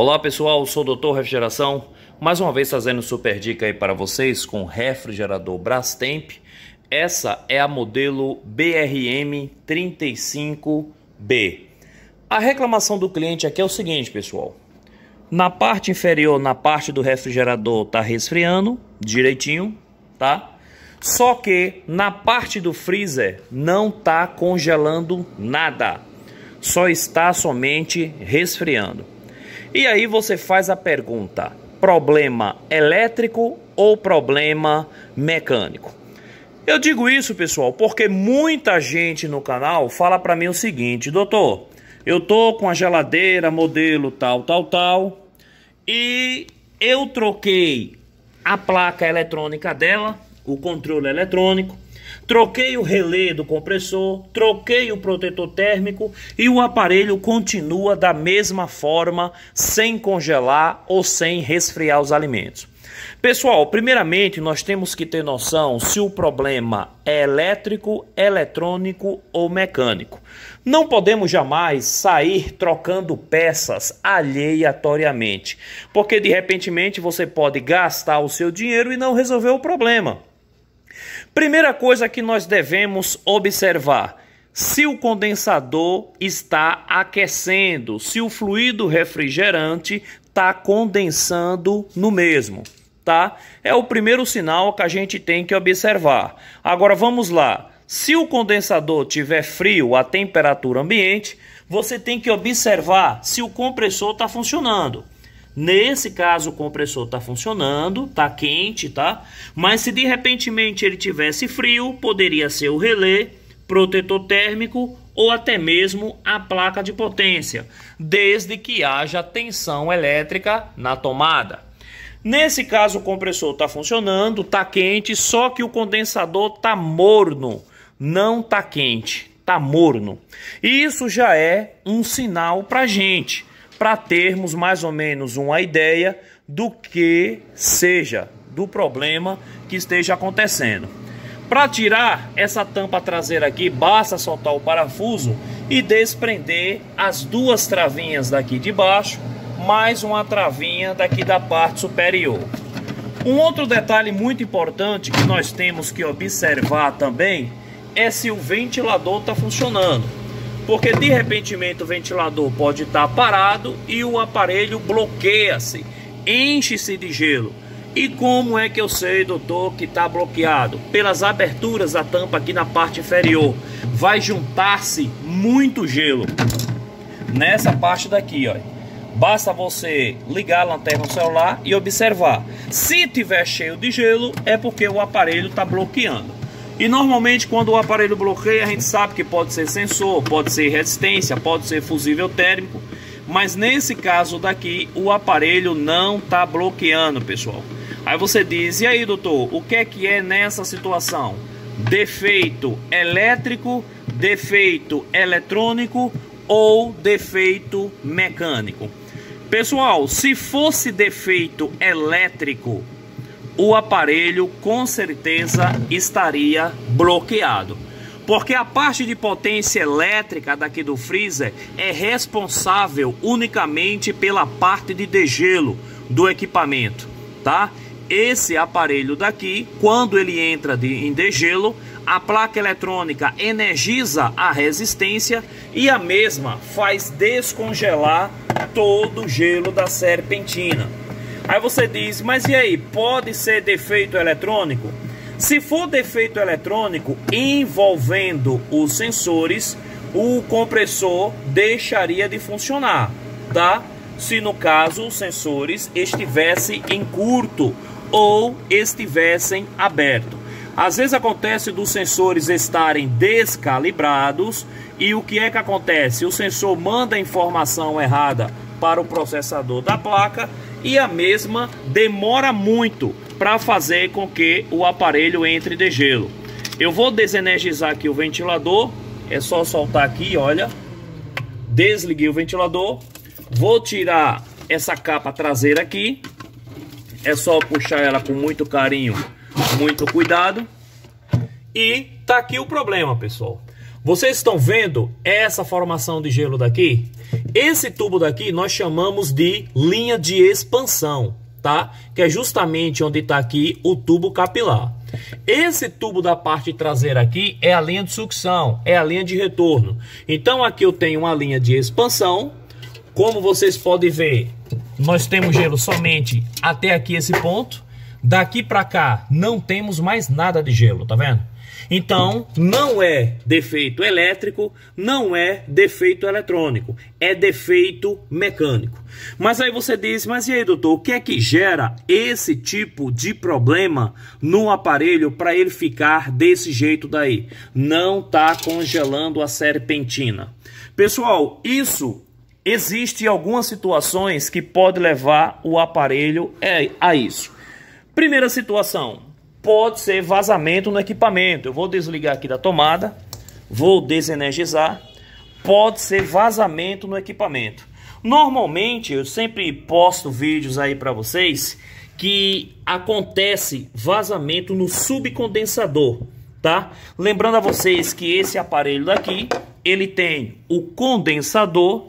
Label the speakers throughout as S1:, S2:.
S1: Olá pessoal, sou o Dr. Refrigeração, mais uma vez trazendo super dica aí para vocês com refrigerador Brastemp. Essa é a modelo BRM 35B. A reclamação do cliente aqui é o seguinte, pessoal. Na parte inferior, na parte do refrigerador, tá resfriando direitinho, tá? Só que na parte do freezer não tá congelando nada. Só está somente resfriando. E aí você faz a pergunta: problema elétrico ou problema mecânico? Eu digo isso, pessoal, porque muita gente no canal fala para mim o seguinte: "Doutor, eu tô com a geladeira modelo tal, tal, tal, e eu troquei a placa eletrônica dela, o controle eletrônico, troquei o relé do compressor, troquei o protetor térmico e o aparelho continua da mesma forma, sem congelar ou sem resfriar os alimentos. Pessoal, primeiramente nós temos que ter noção se o problema é elétrico, eletrônico ou mecânico. Não podemos jamais sair trocando peças aleatoriamente, porque de repente você pode gastar o seu dinheiro e não resolver o problema. Primeira coisa que nós devemos observar: se o condensador está aquecendo, se o fluido refrigerante está condensando no mesmo, tá? É o primeiro sinal que a gente tem que observar. Agora vamos lá. Se o condensador tiver frio a temperatura ambiente, você tem que observar se o compressor está funcionando. Nesse caso, o compressor está funcionando, está quente, tá? Mas se de repente ele tivesse frio, poderia ser o relé, protetor térmico ou até mesmo a placa de potência, desde que haja tensão elétrica na tomada. Nesse caso, o compressor está funcionando, está quente, só que o condensador está morno, não está quente, está morno. Isso já é um sinal para gente para termos mais ou menos uma ideia do que seja do problema que esteja acontecendo. Para tirar essa tampa traseira aqui, basta soltar o parafuso e desprender as duas travinhas daqui de baixo, mais uma travinha daqui da parte superior. Um outro detalhe muito importante que nós temos que observar também é se o ventilador está funcionando porque de repentimento o ventilador pode estar parado e o aparelho bloqueia-se, enche-se de gelo. E como é que eu sei, doutor, que está bloqueado? Pelas aberturas da tampa aqui na parte inferior, vai juntar-se muito gelo nessa parte daqui, ó. Basta você ligar a lanterna no celular e observar. Se tiver cheio de gelo, é porque o aparelho está bloqueando. E normalmente quando o aparelho bloqueia, a gente sabe que pode ser sensor, pode ser resistência, pode ser fusível térmico, mas nesse caso daqui o aparelho não está bloqueando, pessoal. Aí você diz, e aí doutor, o que é que é nessa situação? Defeito elétrico, defeito eletrônico ou defeito mecânico? Pessoal, se fosse defeito elétrico, o aparelho com certeza estaria bloqueado. Porque a parte de potência elétrica daqui do freezer é responsável unicamente pela parte de degelo do equipamento, tá? Esse aparelho daqui, quando ele entra de, em degelo, a placa eletrônica energiza a resistência e a mesma faz descongelar todo o gelo da serpentina. Aí você diz, mas e aí, pode ser defeito eletrônico? Se for defeito eletrônico envolvendo os sensores, o compressor deixaria de funcionar, tá? Se no caso os sensores estivessem em curto ou estivessem aberto. Às vezes acontece dos sensores estarem descalibrados e o que é que acontece? O sensor manda informação errada para o processador da placa e a mesma demora muito para fazer com que o aparelho entre de gelo. Eu vou desenergizar aqui o ventilador, é só soltar aqui, olha. Desliguei o ventilador, vou tirar essa capa traseira aqui, é só puxar ela com muito carinho, muito cuidado. E tá aqui o problema, pessoal. Vocês estão vendo essa formação de gelo daqui? Esse tubo daqui nós chamamos de linha de expansão, tá? Que é justamente onde está aqui o tubo capilar. Esse tubo da parte traseira aqui é a linha de sucção, é a linha de retorno. Então aqui eu tenho uma linha de expansão. Como vocês podem ver, nós temos gelo somente até aqui esse ponto. Daqui para cá não temos mais nada de gelo, tá vendo? Então, não é defeito elétrico, não é defeito eletrônico, é defeito mecânico. Mas aí você diz, mas e aí, doutor, o que é que gera esse tipo de problema no aparelho para ele ficar desse jeito daí? Não está congelando a serpentina. Pessoal, isso existe algumas situações que pode levar o aparelho é, a isso. Primeira situação, pode ser vazamento no equipamento. Eu vou desligar aqui da tomada, vou desenergizar. Pode ser vazamento no equipamento. Normalmente, eu sempre posto vídeos aí para vocês que acontece vazamento no subcondensador, tá? Lembrando a vocês que esse aparelho daqui, ele tem o condensador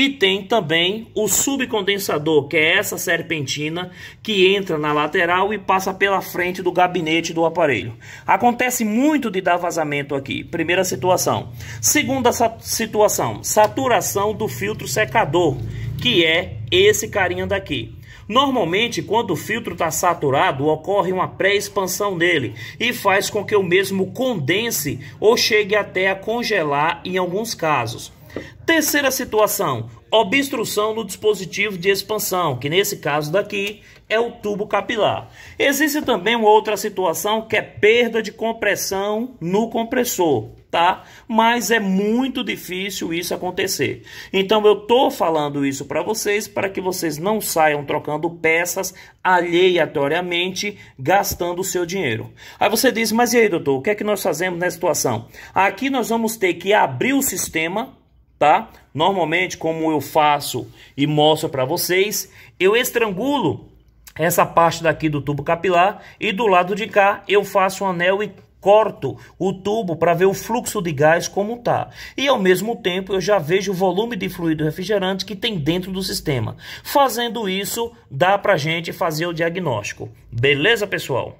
S1: e tem também o subcondensador, que é essa serpentina que entra na lateral e passa pela frente do gabinete do aparelho. Acontece muito de dar vazamento aqui. Primeira situação. Segunda situação, saturação do filtro secador, que é esse carinha daqui. Normalmente, quando o filtro está saturado, ocorre uma pré-expansão dele e faz com que o mesmo condense ou chegue até a congelar em alguns casos. Terceira situação, obstrução no dispositivo de expansão, que nesse caso daqui é o tubo capilar. Existe também uma outra situação que é perda de compressão no compressor, tá? Mas é muito difícil isso acontecer. Então eu tô falando isso para vocês para que vocês não saiam trocando peças aleatoriamente, gastando o seu dinheiro. Aí você diz: "Mas e aí, doutor, o que é que nós fazemos nessa situação?" Aqui nós vamos ter que abrir o sistema tá? Normalmente, como eu faço e mostro para vocês, eu estrangulo essa parte daqui do tubo capilar e do lado de cá eu faço um anel e corto o tubo para ver o fluxo de gás como tá. E ao mesmo tempo eu já vejo o volume de fluido refrigerante que tem dentro do sistema. Fazendo isso, dá para gente fazer o diagnóstico. Beleza, pessoal?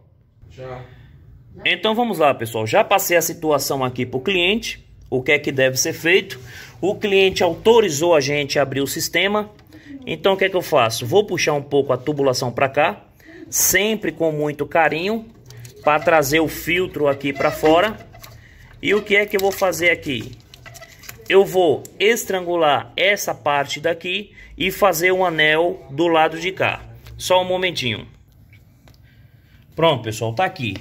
S1: Já. Então vamos lá, pessoal. Já passei a situação aqui pro cliente, o que é que deve ser feito. O cliente autorizou a gente a abrir o sistema. Então o que é que eu faço? Vou puxar um pouco a tubulação para cá, sempre com muito carinho, para trazer o filtro aqui para fora. E o que é que eu vou fazer aqui? Eu vou estrangular essa parte daqui e fazer um anel do lado de cá. Só um momentinho. Pronto, pessoal, tá aqui.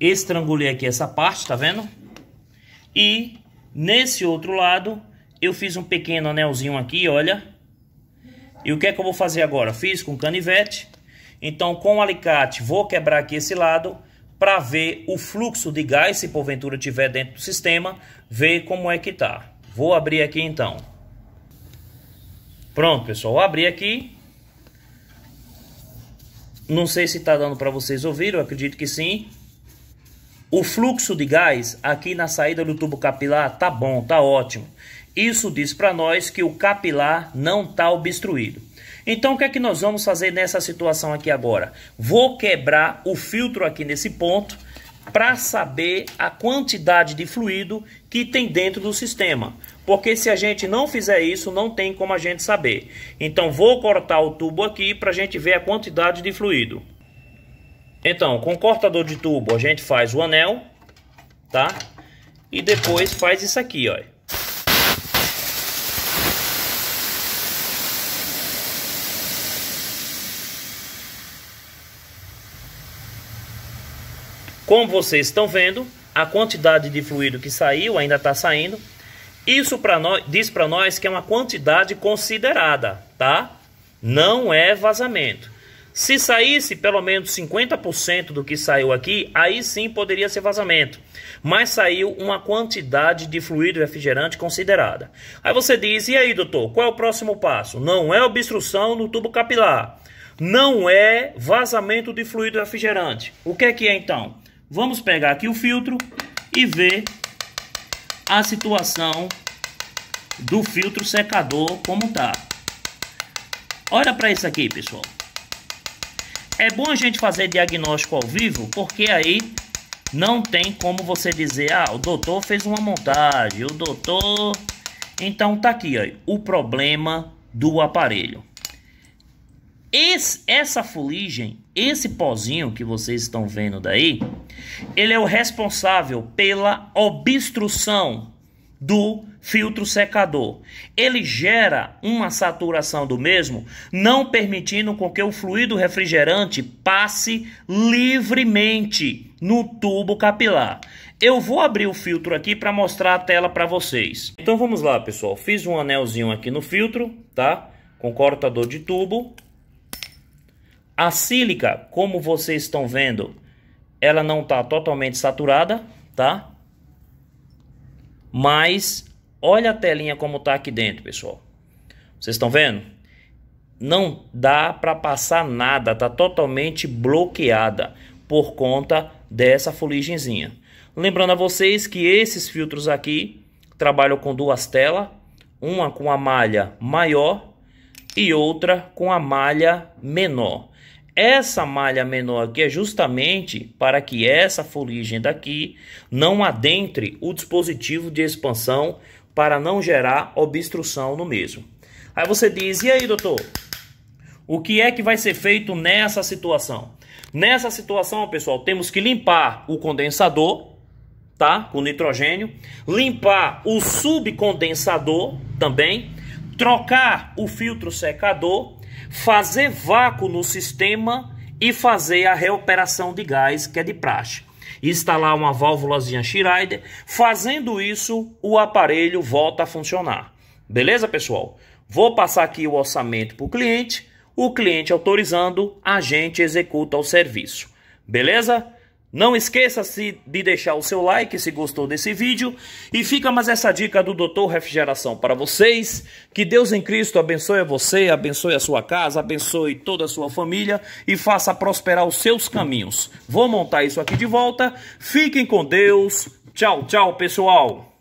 S1: Estrangulei aqui essa parte, tá vendo? E nesse outro lado eu fiz um pequeno anelzinho aqui, olha. E o que é que eu vou fazer agora? Fiz com canivete. Então, com o alicate, vou quebrar aqui esse lado para ver o fluxo de gás, se porventura tiver dentro do sistema, ver como é que tá. Vou abrir aqui então. Pronto, pessoal, abri aqui. Não sei se está dando para vocês ouvir. eu acredito que sim. O fluxo de gás aqui na saída do tubo capilar tá bom, tá ótimo. Isso diz para nós que o capilar não está obstruído. Então, o que é que nós vamos fazer nessa situação aqui agora? Vou quebrar o filtro aqui nesse ponto para saber a quantidade de fluido que tem dentro do sistema. Porque se a gente não fizer isso, não tem como a gente saber. Então, vou cortar o tubo aqui para a gente ver a quantidade de fluido. Então, com o cortador de tubo, a gente faz o anel, tá? E depois faz isso aqui, olha. Como vocês estão vendo, a quantidade de fluido que saiu ainda está saindo. Isso pra nós, diz para nós que é uma quantidade considerada, tá? Não é vazamento. Se saísse pelo menos 50% do que saiu aqui, aí sim poderia ser vazamento. Mas saiu uma quantidade de fluido refrigerante considerada. Aí você diz: e aí, doutor, qual é o próximo passo? Não é obstrução no tubo capilar. Não é vazamento de fluido refrigerante. O que é que é então? Vamos pegar aqui o filtro e ver a situação do filtro secador como tá. Olha para isso aqui, pessoal. É bom a gente fazer diagnóstico ao vivo, porque aí não tem como você dizer, ah, o doutor fez uma montagem, o doutor... Então tá aqui, ó, o problema do aparelho. Esse, essa fuligem esse pozinho que vocês estão vendo daí, ele é o responsável pela obstrução do filtro secador. Ele gera uma saturação do mesmo, não permitindo com que o fluido refrigerante passe livremente no tubo capilar. Eu vou abrir o filtro aqui para mostrar a tela para vocês. Então vamos lá, pessoal. Fiz um anelzinho aqui no filtro, tá? Com cortador de tubo. A sílica, como vocês estão vendo, ela não está totalmente saturada, tá? Mas olha a telinha como está aqui dentro, pessoal. Vocês estão vendo? Não dá para passar nada, Está totalmente bloqueada por conta dessa fuligenzinha. Lembrando a vocês que esses filtros aqui trabalham com duas telas, uma com a malha maior e outra com a malha menor. Essa malha menor aqui é justamente para que essa fuligem daqui não adentre o dispositivo de expansão para não gerar obstrução no mesmo. Aí você diz, e aí doutor, o que é que vai ser feito nessa situação? Nessa situação, pessoal, temos que limpar o condensador, tá? Com nitrogênio, limpar o subcondensador também, trocar o filtro secador, fazer vácuo no sistema e fazer a reoperação de gás, que é de praxe. Instalar uma válvulazinha Schreider, fazendo isso, o aparelho volta a funcionar. Beleza, pessoal? Vou passar aqui o orçamento para o cliente, o cliente autorizando, a gente executa o serviço. Beleza? Não esqueça-se de deixar o seu like se gostou desse vídeo e fica mais essa dica do Doutor Refrigeração para vocês. Que Deus em Cristo abençoe você, abençoe a sua casa, abençoe toda a sua família e faça prosperar os seus caminhos. Vou montar isso aqui de volta. Fiquem com Deus. Tchau, tchau, pessoal.